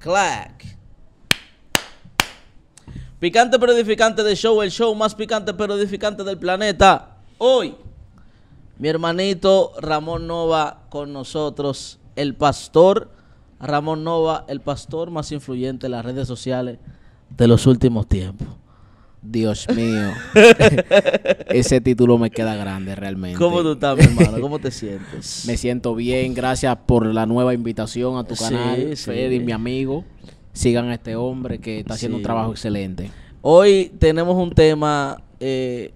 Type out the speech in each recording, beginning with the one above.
Clack. Picante pero edificante de show, el show más picante pero edificante del planeta. Hoy, mi hermanito Ramón Nova con nosotros, el pastor Ramón Nova, el pastor más influyente en las redes sociales de los últimos tiempos. Dios mío. Ese título me queda grande realmente. ¿Cómo tú estás, mi hermano? ¿Cómo te sientes? me siento bien. Gracias por la nueva invitación a tu canal. Sí, Freddy, mi amigo. Sigan a este hombre que está haciendo un trabajo excelente. Hoy tenemos un tema, eh,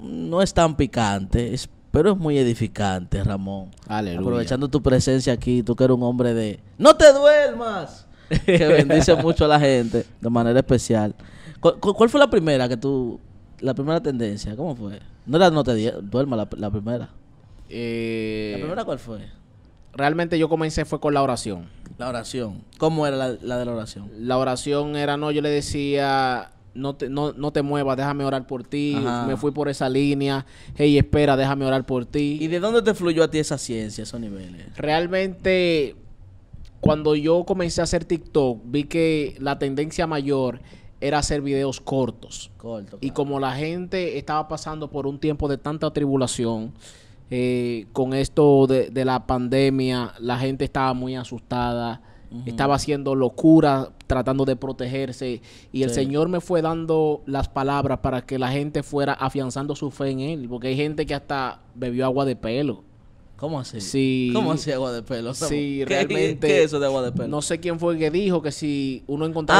no es tan picante, pero es muy edificante, Ramón. Aleluya. Aprovechando tu presencia aquí, tú que eres un hombre de... ¡No te duermas! que bendice mucho a la gente, de manera especial. ¿Cuál, fue la primera que tú, la primera tendencia? ¿Cómo fue? No era no te duermas la, primera. Eh, ¿La primera cuál fue? Realmente yo comencé fue con la oración. La oración. ¿Cómo era la, de la oración? La oración era, no, yo le decía, no te, no, te muevas, déjame orar por ti. Me fui por esa línea. Hey, espera, déjame orar por ti. ¿Y de dónde te fluyó a ti esa ciencia, esos niveles? Realmente, cuando yo comencé a hacer TikTok, vi que la tendencia mayor era hacer videos cortos. Y como la gente estaba pasando por un tiempo de tanta tribulación, eh, con esto de, la pandemia, la gente estaba muy asustada, estaba haciendo locura tratando de protegerse. Y el Señor me fue dando las palabras para que la gente fuera afianzando su fe en Él, porque hay gente que hasta bebió agua de pelo. ¿Cómo así? ¿Cómo así agua de pelo? Sí, realmente... ¿Qué eso de agua de pelo? No sé quién fue el que dijo que si uno encontraba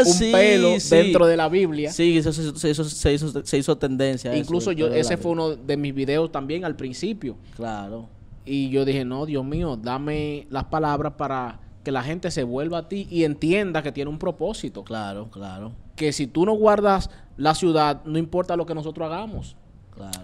un, ah, pelo dentro de la Biblia... Sí, eso, se, hizo, tendencia. Incluso yo, ese fue uno de mis videos también al principio. Claro. Y yo dije, no, Dios mío, dame las palabras para que la gente se vuelva a ti y entienda que tiene un propósito. Claro, claro. Que si tú no guardas la ciudad, no importa lo que nosotros hagamos.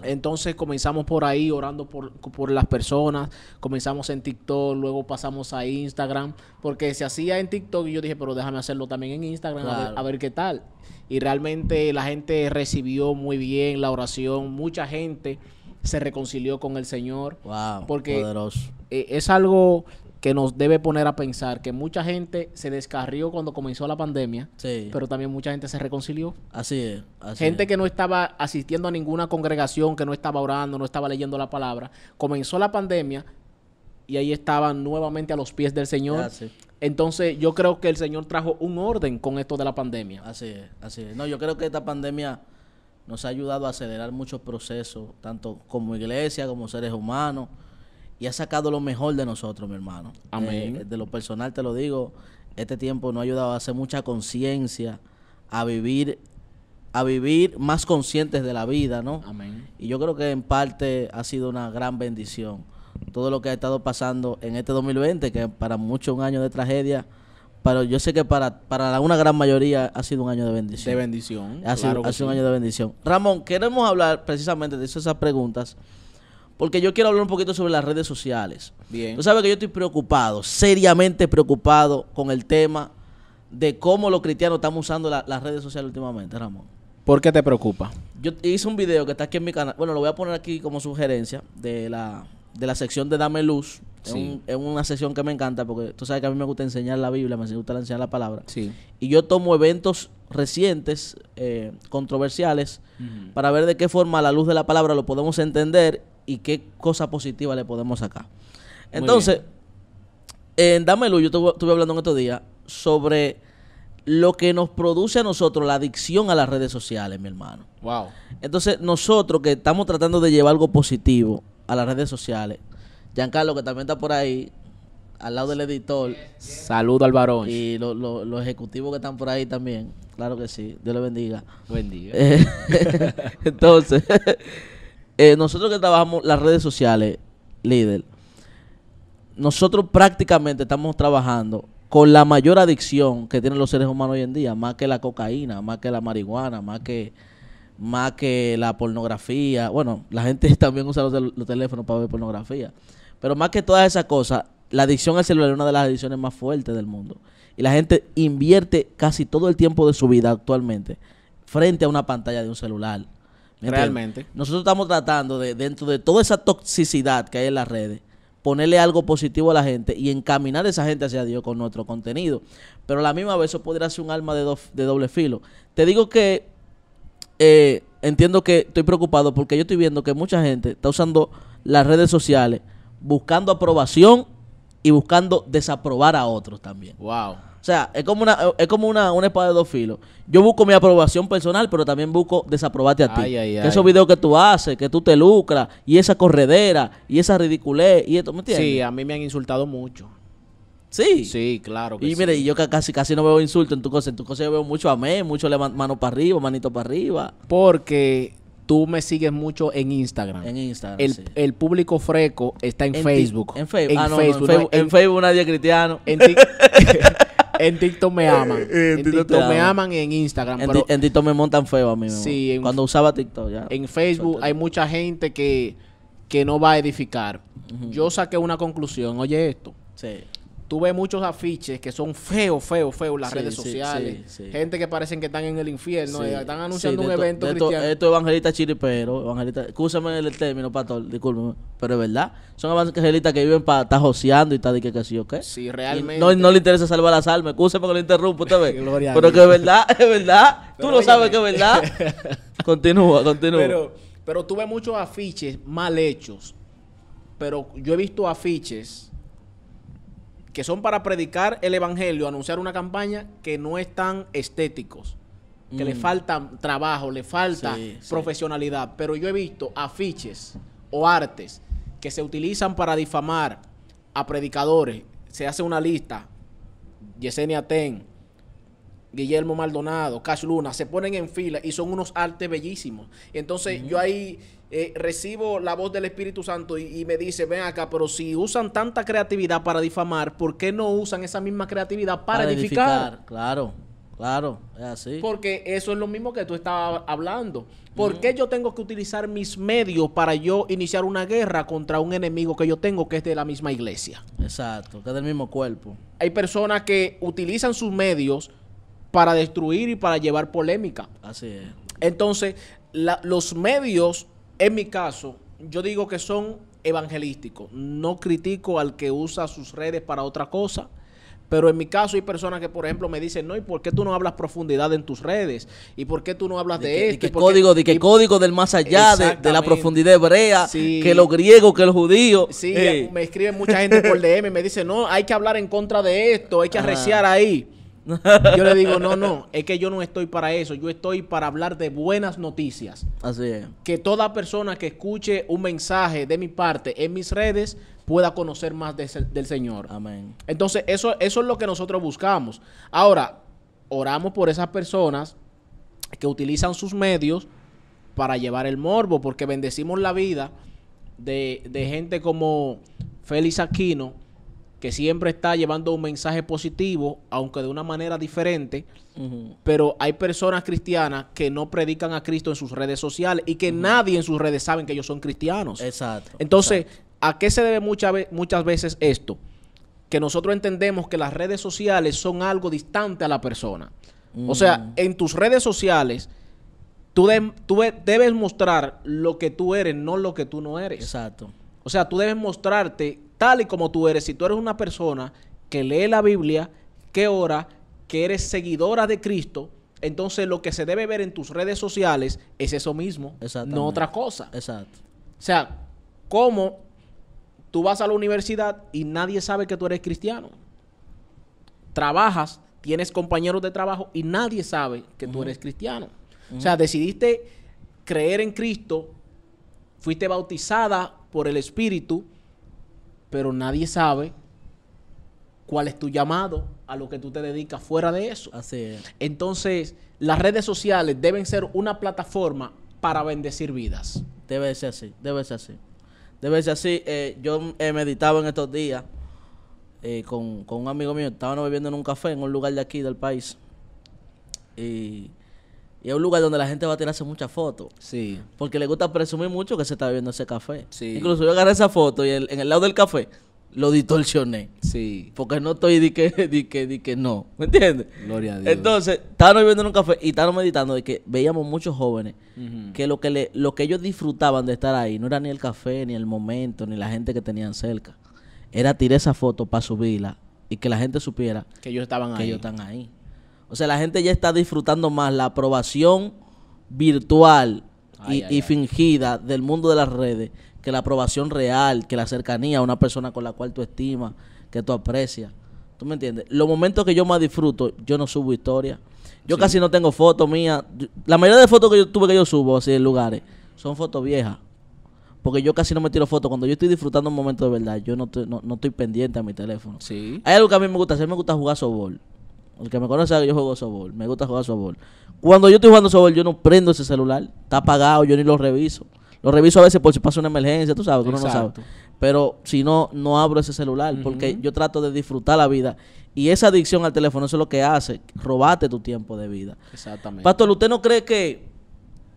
Entonces comenzamos por ahí orando por, las personas, comenzamos en TikTok, luego pasamos a Instagram, porque se hacía en TikTok y yo dije, pero déjame hacerlo también en Instagram a, ver, qué tal. Y realmente la gente recibió muy bien la oración, mucha gente se reconcilió con el Señor. Wow, porque e, es algo que nos debe poner a pensar que mucha gente se descarrió cuando comenzó la pandemia, pero también mucha gente se reconcilió. Así es. gente que no estaba asistiendo a ninguna congregación, que no estaba orando, no estaba leyendo la palabra. Comenzó la pandemia y ahí estaban nuevamente a los pies del Señor. Ah, Entonces yo creo que el Señor trajo un orden con esto de la pandemia. Así es, así es. No, yo creo que esta pandemia nos ha ayudado a acelerar muchos procesos, tanto como iglesia, como seres humanos y ha sacado lo mejor de nosotros, mi hermano. Amén. Eh, de lo personal te lo digo, este tiempo nos ha ayudado a hacer mucha conciencia, a vivir a vivir más conscientes de la vida, ¿no? Amén. Y yo creo que en parte ha sido una gran bendición todo lo que ha estado pasando en este 2020, que para muchos un año de tragedia, pero yo sé que para, para una gran mayoría ha sido un año de bendición. De bendición. Ha, sido, ha sido un año de bendición. Ramón, queremos hablar precisamente de esas preguntas porque yo quiero hablar un poquito sobre las redes sociales. Bien. Tú sabes que yo estoy preocupado, seriamente preocupado con el tema de cómo los cristianos estamos usando las redes sociales últimamente, Ramón. ¿Por qué te preocupa? Yo hice un video que está aquí en mi canal. Bueno, lo voy a poner aquí como sugerencia de la, de la sección de Dame Luz. Sí. Es, una sección que me encanta porque tú sabes que a mí me gusta enseñar la Biblia, me gusta enseñar la palabra. Sí. Y yo tomo eventos recientes, eh, controversiales, para ver de qué forma la luz de la palabra lo podemos entender y qué cosa positiva le podemos sacar. Entonces, en Luz, yo estuve, hablando en estos días sobre lo que nos produce a nosotros la adicción a las redes sociales, mi hermano. Wow. Entonces, nosotros que estamos tratando de llevar algo positivo a las redes sociales, Giancarlo, que también está por ahí, al lado del editor. Saludo al varón. Y los ejecutivos que están por ahí también. Claro que sí. Dios le bendiga. Bendiga. Eh, entonces, eh, nosotros que trabajamos las redes sociales, líder, nosotros prácticamente estamos trabajando con la mayor adicción que tienen los seres humanos hoy en día, más que la cocaína, más que la marihuana, más que más que la pornografía. Bueno, la gente también usa los teléfonos para ver pornografía. Pero más que todas esas cosas, la adicción al celular es una de las adicciones más fuertes del mundo. Y la gente invierte casi todo el tiempo de su vida actualmente frente a una pantalla de un celular. Realmente. Nosotros estamos tratando de, dentro de toda esa toxicidad que hay en las redes, ponerle algo positivo a la gente y encaminar a esa gente hacia Dios con nuestro contenido. Pero a la misma vez eso podría ser un alma de, de doble filo. Te digo que eh, entiendo que estoy preocupado porque yo estoy viendo que mucha gente está usando las redes sociales buscando aprobación y buscando desaprobar a otros también. Wow. O sea, es como una, es como una, espada de dos filos. Yo busco mi aprobación personal, pero también busco desaprobarte a ti. esos videos que tú haces, que tú te lucras, y esa corredera, y esa ridiculez, y esto, ¿me entiendes? Sí, a mí me han insultado mucho. Sí. Sí, claro. Que y mire, yo casi casi no veo insulto en tu cosa. En tu cosa yo veo mucho amén, mucho mano para arriba, manito para arriba. Porque tú me sigues mucho en Instagram. En Instagram. El, público freco está en, Facebook. en, Facebook ah, en, Facebook. en, Facebook. nadie cristiano. En en TikTok me aman. en TikTok, me aman y en Instagram. En, TikTok me montan feo a mí. Sí, cuando usaba TikTok En Facebook hay mucha gente que, que no va a edificar. Yo saqué una conclusión. Oye, esto. Sí tú ves muchos afiches que son feos, feos, feos las redes sociales. gente que parecen que están en el infierno, eh, están anunciando un evento de cristiano. Esto evangelista chiripero, evangelista, escúchame el término, pastor, discúlpeme, pero es verdad. Son evangelistas que viven para estar joseando y tal. Y que, que sí o qué. Sí, realmente. no, no le interesa salvar las almas, escúchame que lo interrumpo, usted ve. pero que es verdad, es verdad. tú lo sabes que es verdad. continúa, continúa. Pero, pero tú ves muchos afiches mal hechos, pero yo he visto afiches que son para predicar el evangelio, anunciar una campaña, que no están estéticos, que le mm. falta trabajo, le falta profesionalidad. Pero yo he visto afiches o artes que se utilizan para difamar a predicadores. Se hace una lista, Yesenia Ten, Guillermo Maldonado, Cash Luna, se ponen en fila y son unos artes bellísimos. Entonces yo ahí eh, recibo la voz del Espíritu Santo y, me dice, ven acá, pero si usan tanta creatividad para difamar, ¿por qué no usan esa misma creatividad para, edificar? Claro, claro, es así. Porque eso es lo mismo que tú estabas hablando. ¿Por qué yo tengo que utilizar mis medios para yo iniciar una guerra contra un enemigo que yo tengo que es de la misma iglesia? Exacto, que es del mismo cuerpo. Hay personas que utilizan sus medios para destruir y para llevar polémica. Así es. Entonces, los medios, en mi caso, yo digo que son evangelísticos. No critico al que usa sus redes para otra cosa. Pero en mi caso hay personas que, por ejemplo, me dicen, no, ¿y por qué tú no hablas profundidad en tus redes? ¿Y por qué tú no hablas de, esto? De qué código, código del más allá, de, la profundidad hebrea, que los griegos, que los judíos. Sí, me escriben mucha gente por DM y me dicen, no, hay que hablar en contra de esto, hay que ah. arreciar ahí. Yo le digo, no, no, es que yo no estoy para eso, yo estoy para hablar de buenas noticias. Así es. Que toda persona que escuche un mensaje de mi parte en mis redes pueda conocer más del Señor. Amén. Entonces, eso, eso es lo que nosotros buscamos. Ahora, oramos por esas personas que utilizan sus medios para llevar el morbo, porque bendecimos la vida de, de gente como Félix Aquino, que siempre está llevando un mensaje positivo, aunque de una manera diferente, pero hay personas cristianas que no predican a Cristo en sus redes sociales y que nadie en sus redes saben que ellos son cristianos. Exacto. Entonces, ¿a qué se debe muchas veces esto? Que nosotros entendemos que las redes sociales son algo distante a la persona. O sea, mm. en tus redes sociales... tú debes mostrar lo que tú eres, no lo que tú no eres. Exacto. O sea, tú debes mostrarte tal y como tú eres, si tú eres una persona que lee la Biblia, que ora, que eres seguidora de Cristo, entonces lo que se debe ver en tus redes sociales es eso mismo, no otra cosa. Exacto. O sea, ¿cómo tú vas a la universidad y nadie sabe que tú eres cristiano? Trabajas, tienes compañeros de trabajo y nadie sabe que tú eres cristiano. O sea, decidiste creer en Cristo, fuiste bautizada por el Espíritu, pero nadie sabe cuál es tu llamado, a lo que tú te dedicas fuera de eso. Entonces, las redes sociales deben ser una plataforma para bendecir vidas. Debe ser así, debe ser así. Debe ser así. Eh, yo he eh, meditado en estos días eh, con, con, un amigo mío, estábamos bebiendo en un café en un lugar de aquí del país. Y y es un lugar donde la gente va a tirarse muchas fotos. Sí. Porque le gusta presumir mucho que se está bebiendo ese café. Sí. Incluso yo agarré esa foto y en el lado del café lo distorsioné. Sí. Porque no estoy di que, di que, di que no. ¿Me entiendes? Gloria a Dios. Entonces, estaban bebiendo en un café y estaban meditando de que veíamos muchos jóvenes que lo que lo que ellos disfrutaban de estar ahí no era ni el café, ni el momento, ni la gente que tenían cerca. Era tirar esa foto para subirla y que la gente supiera que ellos estaban Ellos están ahí. O sea, la gente ya está disfrutando más la aprobación virtual y, fingida del mundo de las redes que la aprobación real, que la cercanía a una persona con la cual tú estimas, que tú aprecias. ¿Tú me entiendes? Los momentos que yo más disfruto, yo no subo historia. Yo casi no tengo fotos mías. La mayoría de fotos que yo tuve que yo subo así en lugares son fotos viejas. Porque yo casi no me tiro fotos. Cuando yo estoy disfrutando un momento de verdad, yo no, no, estoy pendiente a mi teléfono. Sí. Hay algo que a mí me gusta hacer. Me gusta jugar softball. El que me conoce yo juego softball. Me gusta jugar softball. Cuando yo estoy jugando softball, yo no prendo ese celular. Está apagado, yo ni lo reviso. Lo reviso a veces por si pasa una emergencia, tú sabes, Tú no no sabes. Pero si no, no abro ese celular porque yo trato de disfrutar la vida. Y esa adicción al teléfono, eso es lo que hace. Robate tu tiempo de vida. Exactamente. Pastor, ¿usted no cree que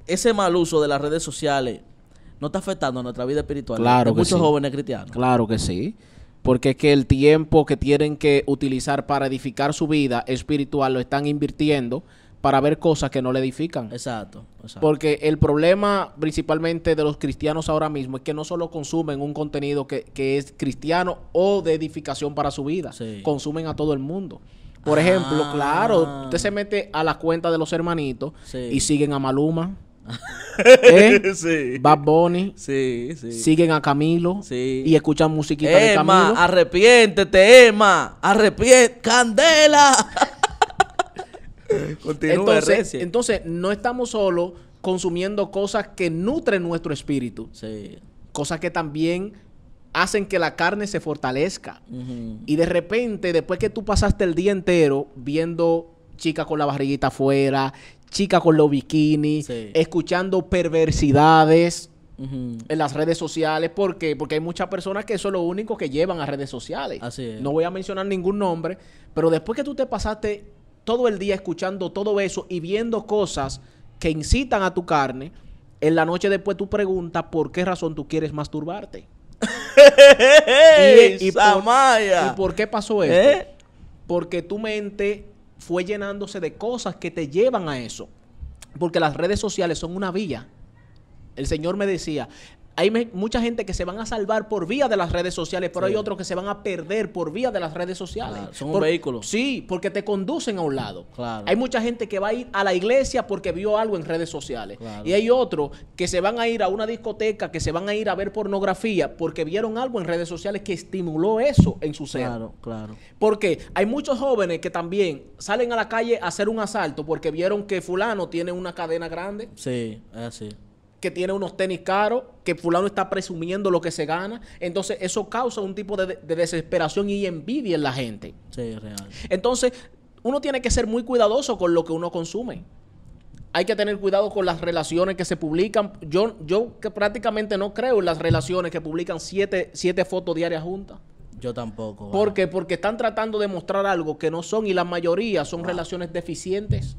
ese mal uso de las redes sociales no está afectando a nuestra vida espiritual? Claro. muchos jóvenes cristianos. Claro que sí porque es que el tiempo que tienen que utilizar para edificar su vida espiritual lo están invirtiendo para ver cosas que no le edifican. Exacto, Porque el problema principalmente de los cristianos ahora mismo es que no solo consumen un contenido que, es cristiano o de edificación para su vida, consumen a todo el mundo. Por ejemplo, ah. claro, usted se mete a la cuenta de los hermanitos y siguen a Maluma. Eh, Bad Bunny. Siguen a Camilo. Y escuchan musiquita de Camilo. arrepiéntete, Emma. Arrepiéntete. ¡Candela! entonces, no estamos solo consumiendo cosas que nutren nuestro espíritu. Cosas que también hacen que la carne se fortalezca. Y de repente, después que tú pasaste el día entero viendo chicas con la barriguita afuera, Chica con los bikinis, escuchando perversidades en las redes sociales. ¿Por qué? Porque hay muchas personas que eso es lo único que llevan a redes sociales. No voy a mencionar ningún nombre, pero después que tú te pasaste todo el día escuchando todo eso y viendo cosas que incitan a tu carne, en la noche después tú preguntas por qué razón tú quieres masturbarte. y, por, ¿Y por qué pasó ¿Eh? esto? Porque tu mente fue llenándose de cosas que te llevan a eso. Porque las redes sociales son una vía. El Señor me decía, hay mucha gente que se van a salvar por vía de las redes sociales, pero hay otros que se van a perder por vía de las redes sociales. son vehículos. un vehículo. Sí, porque te conducen a un lado. Hay mucha gente que va a ir a la iglesia porque vio algo en redes sociales. Y hay otros que se van a ir a una discoteca, que se van a ir a ver pornografía porque vieron algo en redes sociales que estimuló eso en su ser. Claro, claro. Porque hay muchos jóvenes que también salen a la calle a hacer un asalto porque vieron que fulano tiene una cadena grande. Sí, así que tiene unos tenis caros, que fulano está presumiendo lo que se gana. Entonces eso causa un tipo de, desesperación y envidia en la gente. Sí, real. Entonces uno tiene que ser muy cuidadoso con lo que uno consume. Hay que tener cuidado con las relaciones que se publican. Yo, yo que prácticamente no creo en las relaciones que publican siete, fotos diarias juntas. Yo tampoco. porque Porque están tratando de mostrar algo que no son y la mayoría son relaciones deficientes.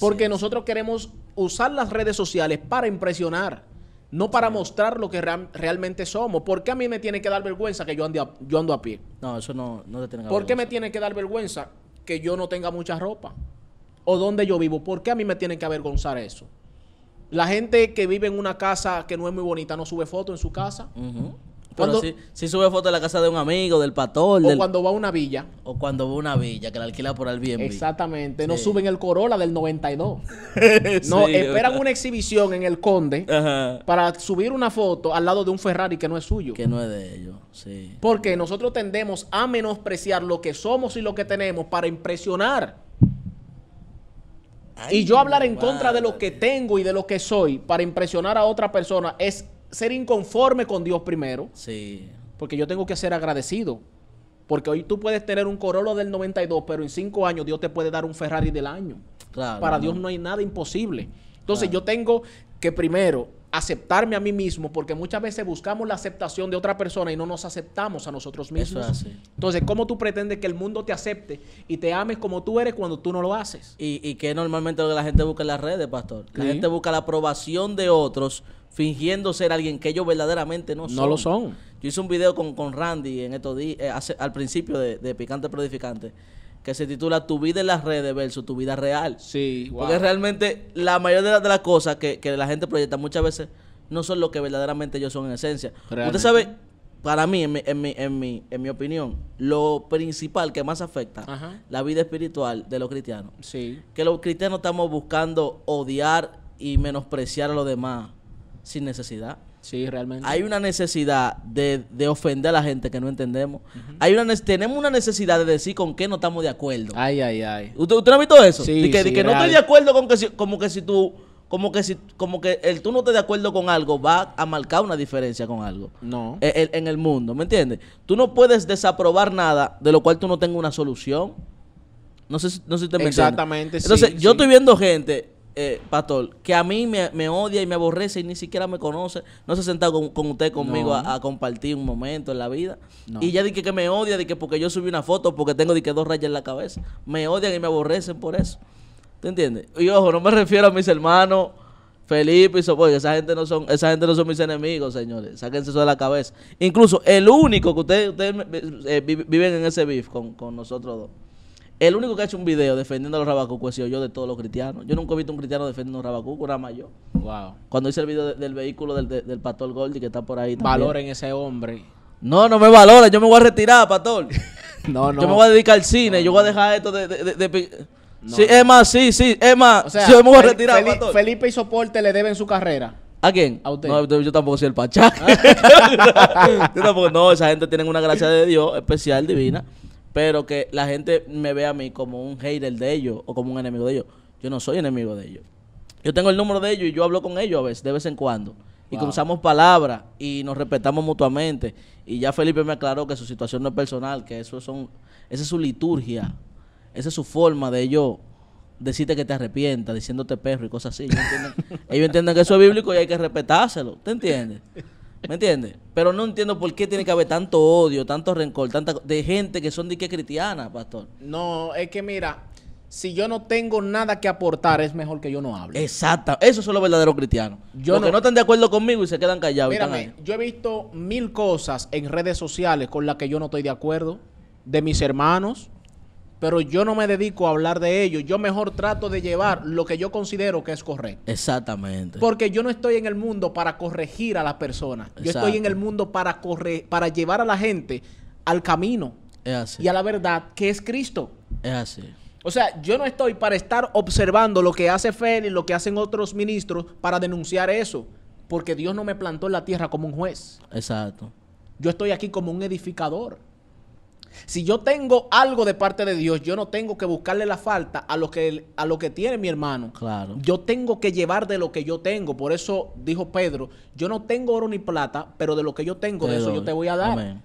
Porque nosotros queremos usar las redes sociales para impresionar, no para mostrar lo que realmente somos. ¿Por qué a mí me tiene que dar vergüenza que yo, ando a pie? No, eso no, te tiene que ¿Por qué me tiene que dar vergüenza que yo no tenga mucha ropa? ¿O dónde yo vivo? ¿Por qué a mí me tiene que avergonzar eso? La gente que vive en una casa que no es muy bonita no sube foto en su casa. Pero si, sube foto de la casa de un amigo, del pastor. O cuando va a una villa. O cuando va a una villa que la alquila por el bien. Exactamente. No suben el Corolla del 92. no, esperan eh, una exhibición en el Conde para subir una foto al lado de un Ferrari que no es suyo. Que no es de ellos, sí. Porque nosotros tendemos a menospreciar lo que somos y lo que tenemos para impresionar. y yo hablar en contra de lo que tengo y de lo que soy para impresionar a otra persona es ser inconforme con Dios primero. Sí. Porque yo tengo que ser agradecido. Porque hoy tú puedes tener un Corolla del 92, pero en cinco años Dios te puede dar un Ferrari del año. Claro, Para Dios no hay nada imposible. Entonces yo tengo que primero aceptarme a mí mismo, porque muchas veces buscamos la aceptación de otra persona y no nos aceptamos a nosotros mismos. Entonces, ¿cómo tú pretendes que el mundo te acepte y te ames como tú eres cuando tú no lo haces? Y, que normalmente lo que la gente busca en las redes, pastor. La gente busca la aprobación de otros fingiendo ser alguien que ellos verdaderamente no son. No lo son. Yo hice un video con, con Randy en estos días, eh, al principio de, Picante Prodificante, que se titula Tu vida en las redes versus tu vida real. Sí, Porque realmente la mayoría de, las cosas que, la gente proyecta muchas veces no son lo que verdaderamente ellos son en esencia. Usted sabe, para mí, en mi, en mi, en mi, opinión, lo principal que más afecta la vida espiritual de los cristianos. Sí. Que los cristianos estamos buscando odiar y menospreciar a los demás sin necesidad. Sí, realmente. Hay una necesidad de, ofender a la gente que no entendemos. Hay una tenemos una necesidad de decir con qué no estamos de acuerdo. Ay, ay, ay. ¿Usted, no ha visto eso? Sí, que, que no estoy de acuerdo con que si, como que si tú como que si como que el tú no estés de acuerdo con algo va a marcar una diferencia con algo. No. E, en, el mundo, ¿me entiendes? Tú no puedes desaprobar nada de lo cual tú no tengas una solución. No sé, no si te Exactamente, Exactamente, Entonces, yo estoy viendo gente eh, pastor, que a mí me, odia y me aborrece y ni siquiera me conoce, no se ha sentado con, usted conmigo a, compartir un momento en la vida. Y ya dije que, me odia, de que porque yo subí una foto, porque tengo de dos rayas en la cabeza. Me odian y me aborrecen por eso. ¿Te entiendes? Y ojo, no me refiero a mis hermanos. Felipe y porque esa gente no son, esa gente no son mis enemigos, señores. Sáquense eso de la cabeza. Incluso el único que ustedes eh, viven en ese beef con, con nosotros dos. El único que ha hecho un video defendiendo a los rabacucos he yo de todos los cristianos. Yo nunca he visto un cristiano defendiendo a los rabacucos, nada más yo. Wow. Cuando hice el video del vehículo del, pastor Goldi que está por ahí. Valoren ese hombre. No, no me valoren. Yo me voy a retirar, pastor. no, no. Yo me voy a dedicar al cine. yo voy a dejar esto de... de Sí, es más, sí, sí, es yo me voy a retirar, Felipe y Soporte le deben su carrera. ¿A quién? A usted. No, yo tampoco soy el pachá. Ah. yo tampoco, no, esa gente tiene una gracia de Dios especial, divina pero que la gente me vea a mí como un hater de ellos o como un enemigo de ellos. Yo no soy enemigo de ellos. Yo tengo el número de ellos y yo hablo con ellos a veces, de vez en cuando. Y cruzamos palabras y nos respetamos mutuamente. Y ya Felipe me aclaró que su situación no es personal, que eso son, esa es su liturgia, esa es su forma de ellos decirte que te arrepientas, diciéndote perro y cosas así. Ellos entienden, ellos entienden que eso es bíblico y hay que respetárselo. ¿Te entiendes? ¿Me entiendes? Pero no entiendo por qué tiene que haber tanto odio, tanto rencor, tanta de gente que son de que cristiana, pastor. No, es que mira, si yo no tengo nada que aportar, es mejor que yo no hable. Exacto. Eso son los verdaderos cristianos. Yo no, están de acuerdo conmigo y se quedan callados. Mírame, yo he visto mil cosas en redes sociales con las que yo no estoy de acuerdo. De mis hermanos, pero yo no me dedico a hablar de ello. Yo mejor trato de llevar lo que yo considero que es correcto. Exactamente. Porque yo no estoy en el mundo para corregir a las personas. Yo estoy en el mundo para, para llevar a la gente al camino y a la verdad que es Cristo. Es así. O sea, yo no estoy para estar observando lo que hace Félix, lo que hacen otros ministros para denunciar eso. Porque Dios no me plantó en la tierra como un juez. Exacto. Yo estoy aquí como un edificador. Si yo tengo algo de parte de Dios, yo no tengo que buscarle la falta a lo que, a lo que tiene mi hermano. Claro. Yo tengo que llevar de lo que yo tengo. Por eso dijo Pedro, yo no tengo oro ni plata, pero de lo que yo tengo, de eso yo te voy a dar.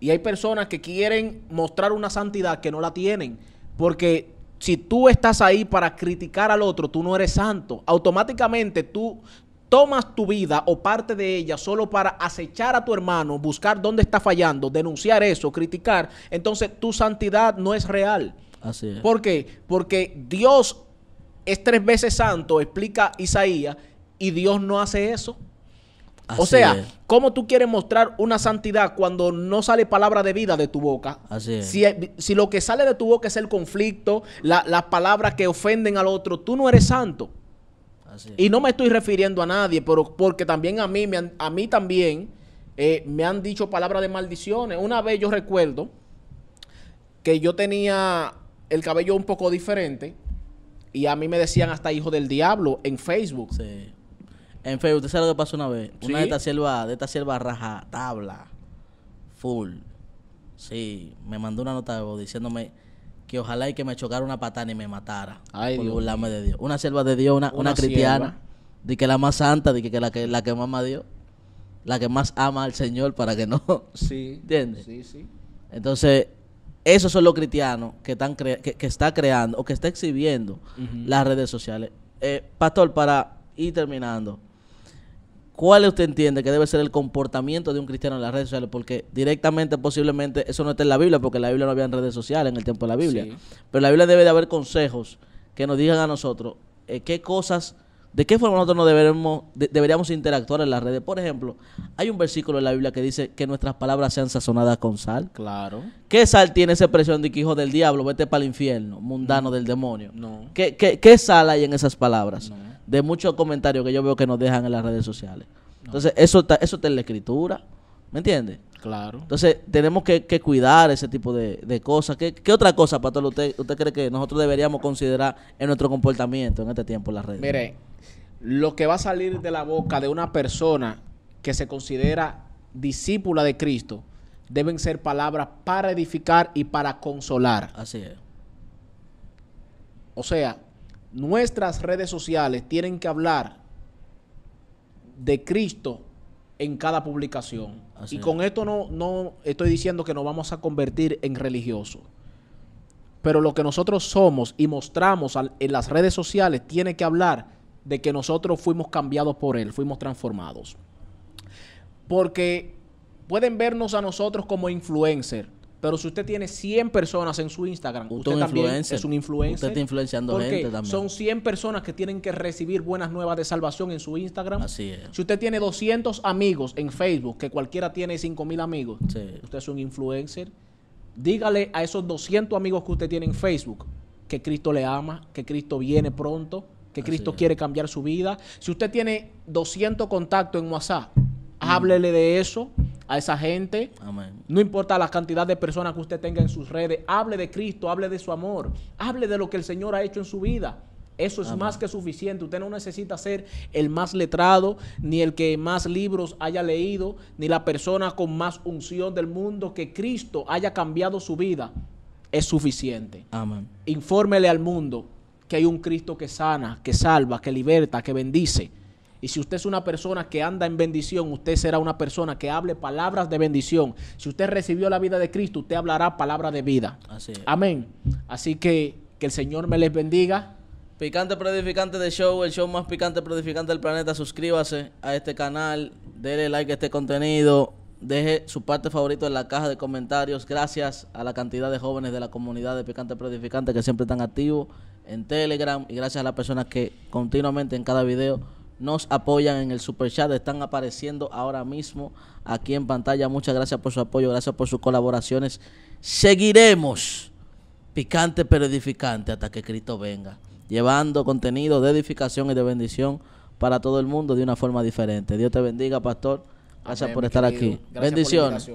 Y hay personas que quieren mostrar una santidad que no la tienen. Porque si tú estás ahí para criticar al otro, tú no eres santo. Automáticamente tú, tomas tu vida o parte de ella solo para acechar a tu hermano, buscar dónde está fallando, denunciar eso, criticar, entonces tu santidad no es real. Así ¿Por qué? Porque Dios es tres veces santo, explica Isaías, y Dios no hace eso. o sea, ¿cómo tú quieres mostrar una santidad cuando no sale palabra de vida de tu boca? Así Si, lo que sale de tu boca es el conflicto, la, las palabras que ofenden al otro, tú no eres santo y no me estoy refiriendo a nadie, pero porque también a mí, me a mí también eh, me han dicho palabras de maldiciones. Una vez yo recuerdo que yo tenía el cabello un poco diferente y a mí me decían hasta hijo del diablo en Facebook. En Facebook, ¿usted sabe lo que pasó una vez? Una de esta selva, de esta selva raja, tabla, full. Sí, me mandó una nota de diciéndome que ojalá y que me chocara una patana y me matara. Ay, la burlarme de Dios. Una selva de Dios, una, cristiana, de que la más santa, de que, la que más ama a Dios, la que más ama al Señor para que no. Sí. ¿Entiendes? Sí, sí. Entonces, esos son los cristianos que están que, está creando o que está exhibiendo las redes sociales. Eh, pastor, para ir terminando, ¿Cuál usted entiende que debe ser el comportamiento de un cristiano en las redes sociales? Porque directamente, posiblemente, eso no está en la Biblia, porque la Biblia no había en redes sociales en el tiempo de la Biblia. Pero la Biblia debe de haber consejos que nos digan a nosotros eh, qué cosas, de qué forma nosotros no deberemos, deberíamos interactuar en las redes. Por ejemplo, hay un versículo en la Biblia que dice que nuestras palabras sean sazonadas con sal. Claro. ¿Qué sal tiene esa expresión de que hijo del diablo, vete para el infierno, mundano mm. del demonio? No. ¿Qué, qué sal hay en esas palabras? No de muchos comentarios que yo veo que nos dejan en las redes sociales. Entonces, eso, está, eso en la escritura. ¿Me entiendes? Claro. Entonces, tenemos que, que cuidar ese tipo de, de cosas. ¿Qué, otra cosa, Pastor, usted, usted cree que nosotros deberíamos considerar en nuestro comportamiento en este tiempo en las redes? Mire, lo que va a salir de la boca de una persona que se considera discípula de Cristo deben ser palabras para edificar y para consolar. Así es. O sea, nuestras redes sociales tienen que hablar de Cristo en cada publicación. y con esto no, no estoy diciendo que nos vamos a convertir en religiosos. Pero lo que nosotros somos y mostramos en las redes sociales tiene que hablar de que nosotros fuimos cambiados por Él, fuimos transformados. Porque pueden vernos a nosotros como influencers. Pero si usted tiene 100 personas en su Instagram, usted, es un influencer. Usted está influenciando gente también. Son 100 personas que tienen que recibir buenas nuevas de salvación en su Instagram. Así es. Si usted tiene 200 amigos en Facebook, que cualquiera tiene 5000 amigos, usted es un influencer. Dígale a esos 200 amigos que usted tiene en Facebook que Cristo le ama, que Cristo viene pronto, que Cristo quiere cambiar su vida. Si usted tiene 200 contactos en WhatsApp, mm. háblele de eso a esa gente. No importa la cantidad de personas que usted tenga en sus redes, hable de Cristo, hable de su amor, hable de lo que el Señor ha hecho en su vida. Eso es más que suficiente. Usted no necesita ser el más letrado, ni el que más libros haya leído, ni la persona con más unción del mundo. Que Cristo haya cambiado su vida es suficiente. Amén. Infórmele al mundo que hay un Cristo que sana, que salva, que liberta, que bendice. Y si usted es una persona que anda en bendición, usted será una persona que hable palabras de bendición. Si usted recibió la vida de Cristo, usted hablará palabras de vida. Así Amén. Así que que el Señor me les bendiga. Picante prodigante de show, el show más picante prodificante del planeta. Suscríbase a este canal, dele like a este contenido, deje su parte favorita en la caja de comentarios. Gracias a la cantidad de jóvenes de la comunidad de Picante Prodigante que siempre están activos en Telegram y gracias a las personas que continuamente en cada video nos apoyan en el super chat, están apareciendo ahora mismo aquí en pantalla. Muchas gracias por su apoyo, gracias por sus colaboraciones. Seguiremos picante pero edificante hasta que Cristo venga, llevando contenido de edificación y de bendición para todo el mundo de una forma diferente. Dios te bendiga, pastor. Gracias por estar aquí. Bendiciones.